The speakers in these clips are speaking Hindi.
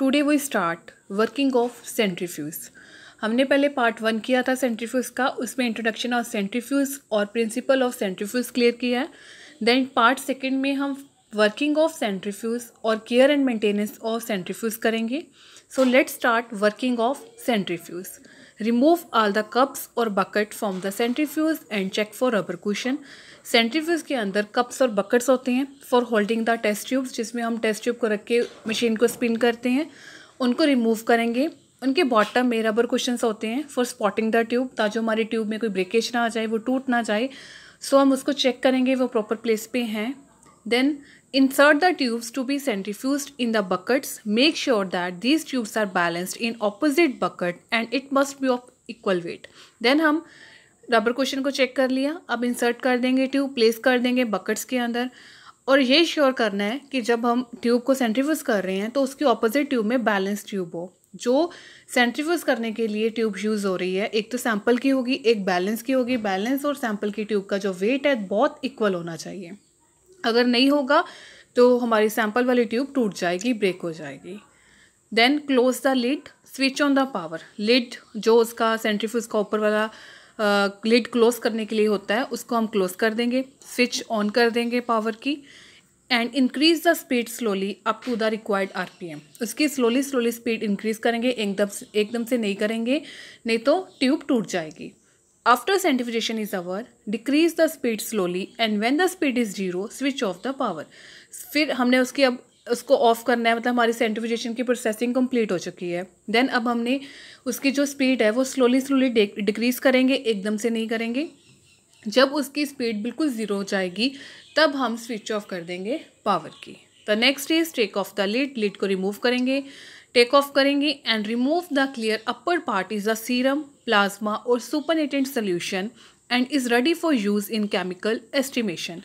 Today we start working of centrifuge हमने पहले पार्ट वन किया था सेंट्रीफ्यूज का उसमें इंट्रोडक्शन ऑफ सेंट्रीफ्यूज और प्रिंसिपल ऑफ सेंट्रीफ्यूज क्लियर किया है देन पार्ट सेकेंड में हम वर्किंग ऑफ सेंट्रीफ्यूज और care and maintenance of centrifuge करेंगे so let's start working of centrifuge remove all the cups और bucket from the centrifuge and check for rubber cushion centrifuge के अंदर कप्स और बकेट्स होते हैं for holding the test tubes जिसमें हम टेस्ट ट्यूब को रख के मशीन को स्पिन करते हैं उनको रिमूव करेंगे उनके बॉटम में रबर क्वेश्चन होते हैं फॉर स्पॉटिंग द ट्यूब ताकि हमारी ट्यूब में कोई ब्रेकेज ना आ जाए वो टूट ना जाए सो so, हम उसको चेक करेंगे वो प्रॉपर प्लेस पे हैं then Insert the tubes to be centrifuged in the buckets. Make sure that these tubes are balanced in opposite bucket and it must be of equal weight. Then हम रबर क्वेश्चन को चेक कर लिया अब इंसर्ट कर देंगे ट्यूब प्लेस कर देंगे buckets के अंदर और ये श्योर करना है कि जब हम ट्यूब को सेंट्रीफ्यूज कर रहे हैं तो उसके ऑपोजिट ट्यूब में बैलेंस ट्यूब हो जो सेंट्रीफ्यूज करने के लिए ट्यूब यूज़ हो रही है एक तो सैंपल की होगी एक बैलेंस की होगी बैलेंस और सैंपल की ट्यूब का जो वेट है बहुत इक्वल होना चाहिए अगर नहीं होगा तो हमारी सैंपल वाली ट्यूब टूट जाएगी ब्रेक हो जाएगी then close the lid switch on the power lid जो उसका सेंट्रीफ्यूज का ऊपर वाला लिड क्लोज करने के लिए होता है उसको हम क्लोज कर देंगे स्विच ऑन कर देंगे पावर की and increase the speed slowly up to the required M उसकी स्लोली स्लोली स्पीड इंक्रीज करेंगे एकदम एकदम से नहीं करेंगे नहीं तो ट्यूब टूट जाएगी After centrifugation is over, decrease the speed slowly and when the speed is zero, switch off the power. फिर हमने उसकी अब उसको ऑफ करना है मतलब हमारी सेंट्रीफ्यूजेशन की प्रोसेसिंग कंप्लीट हो चुकी है देन अब हमने उसकी जो स्पीड है वो स्लोली स्लोली डिक्रीज़ करेंगे एकदम से नहीं करेंगे जब उसकी स्पीड बिल्कुल ज़ीरो हो जाएगी तब हम स्विच ऑफ कर देंगे पावर की the next is take off the lid lid को रिमूव करेंगे टेक ऑफ करेंगे and remove the clear upper part is the serum plasma or supernatant solution and is ready for use in chemical estimation.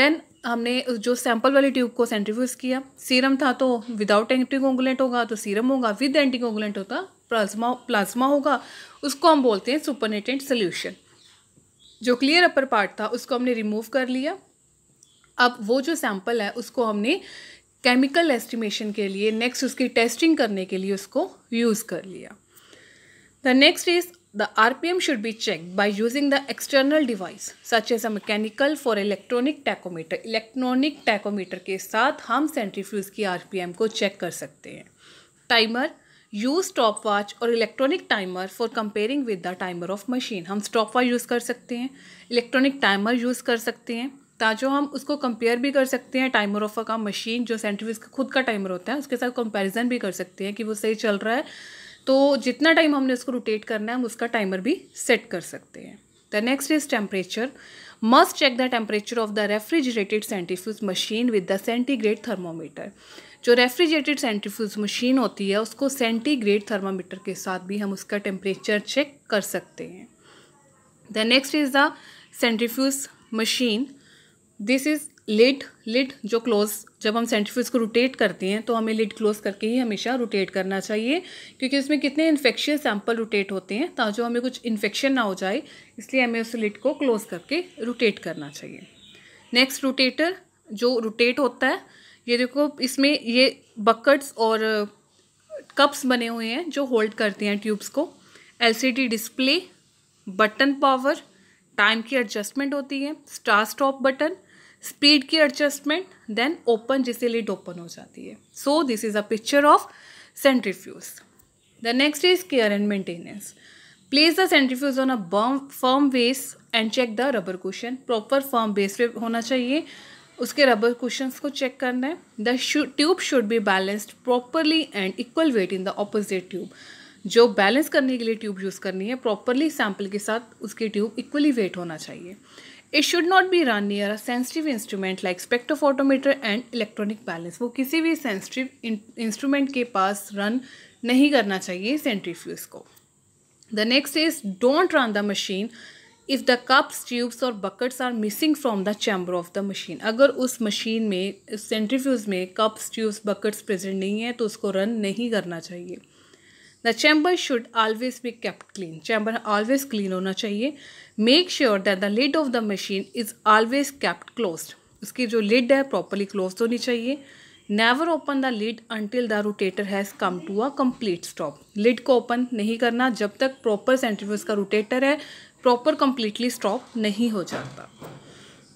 Then हमने जो सैंपल वाली ट्यूब को सेंट्रीफ्यूज किया सीरम था तो विदाउट एंटी कोंगुलेंट होगा तो सीरम होगा with anticoagulant plasma plasma होगा उसको हम बोलते हैं सुपरनेटेंट सोल्यूशन जो क्लियर अपर पार्ट था उसको हमने रिमूव कर लिया अब वो जो सैंपल है उसको हमने केमिकल एस्टिमेशन के लिए नेक्स्ट उसकी टेस्टिंग करने के लिए उसको यूज़ कर लिया the next is The RPM should be checked by using the external device such as a mechanical for electronic tachometer. Electronic tachometer के साथ हम सेंट्रीफ्यूज की आरपीएम को चेक कर सकते हैं टाइमर यूज स्टॉप वॉच और electronic timer for comparing with the timer of machine हम स्टॉप वॉच यूज़ कर सकते हैं इलेक्ट्रॉनिक टाइमर यूज़ कर सकते हैं ताजो हम उसको कंपेयर भी कर सकते हैं टाइमर ऑफ का मशीन जो सेंट्रीफ्यूज का खुद का टाइमर होता है उसके साथ कंपेरिजन भी कर सकते हैं कि वो सही चल रहा है तो जितना टाइम हमने इसको रोटेट करना है हम उसका टाइमर भी सेट कर सकते हैं the next is temperature must check the temperature of the refrigerated centrifuge machine with the centigrade thermometer जो रेफ्रिजरेटेड सेंट्रीफ्यूज मशीन होती है उसको सेंटीग्रेड थर्मामीटर के साथ भी हम उसका टेम्परेचर चेक कर सकते हैं the next is the centrifuge machine this is lid lid जो क्लोज जब हम सेंट्रीफ्यूज को रोटेट करते हैं तो हमें लिड क्लोज करके ही हमेशा रोटेट करना चाहिए क्योंकि उसमें कितने इन्फेक्शन सैंपल रोटेट होते हैं ताकि हमें कुछ इन्फेक्शन ना हो जाए इसलिए हमें उस लिड को क्लोज करके रोटेट करना चाहिए नेक्स्ट रोटेटर जो रोटेट होता है ये देखो इसमें ये बकट्स और कप्स uh, बने हुए हैं जो होल्ड करते हैं ट्यूब्स को L display button power time की एडजस्टमेंट होती है स्टार स्टॉप बटन स्पीड की एडजस्टमेंट देन ओपन जिसे लिड ओपन हो जाती है so this is a picture of centrifuge the next is care and maintenance place the centrifuge on a बम firm base and check the rubber cushion proper firm base पे होना चाहिए उसके रबर क्वेश्चन को चेक करना है the tube should be balanced properly and equal weight in the opposite tube जो बैलेंस करने के लिए ट्यूब यूज़ करनी है प्रॉपरली सैम्पल के साथ उसकी ट्यूब इक्वली वेट होना चाहिए it should not be run near a sensitive instrument like spectrophotometer and electronic balance वो किसी भी सेंसिटिव इंस्ट्रूमेंट के पास रन नहीं करना चाहिए सेंट्रीफ्यूज को the next is don't run the machine if the cups tubes और buckets are missing from the chamber of the machine अगर उस मशीन में सेंट्रीफ्यूज में कप्स ट्यूब्स बकेट्स प्रेजेंट नहीं है तो उसको रन नहीं करना चाहिए the chamber should always be kept clean chamber always clean होना चाहिए make sure that the lid of the machine is always kept close उसकी जो लिड है प्रॉपरली क्लोज होनी चाहिए never open the lid until the rotator has come to a complete stop lid को ओपन नहीं करना जब तक प्रॉपर सेंट्रीफ्यूज का रोटेटर है प्रॉपर कंप्लीटली स्टॉप नहीं हो जाता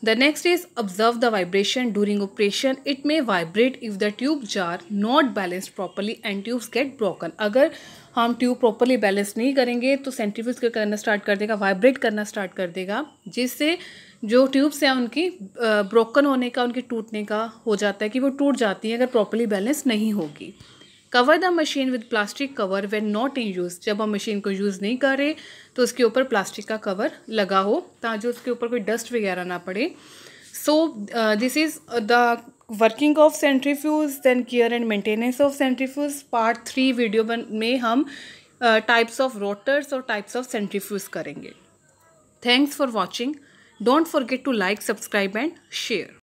the next is observe the vibration during operation it may vibrate if the tube jar not balance properly and tubes get broken अगर हम ट्यूब प्रॉपरली बैलेंस नहीं करेंगे तो सेंट्रीफ्यूज करना स्टार्ट कर देगा वाइब्रेट करना स्टार्ट कर देगा जिससे जो ट्यूब्स हैं उनकी ब्रोकन होने का उनके टूटने का हो जाता है कि वो टूट जाती हैं अगर प्रॉपरली बैलेंस नहीं होगी cover the machine with plastic cover when not in use जब हम मशीन को यूज़ नहीं कर रहे तो उसके ऊपर प्लास्टिक का कवर लगा हो ताकि उसके ऊपर कोई डस्ट वगैरह ना पड़े so this is the working of centrifuge then care and maintenance of centrifuge part three video में हम टाइप्स ऑफ रोटर्स और टाइप्स ऑफ सेंट्रीफ्यूज करेंगे thanks for watching don't forget to like subscribe and share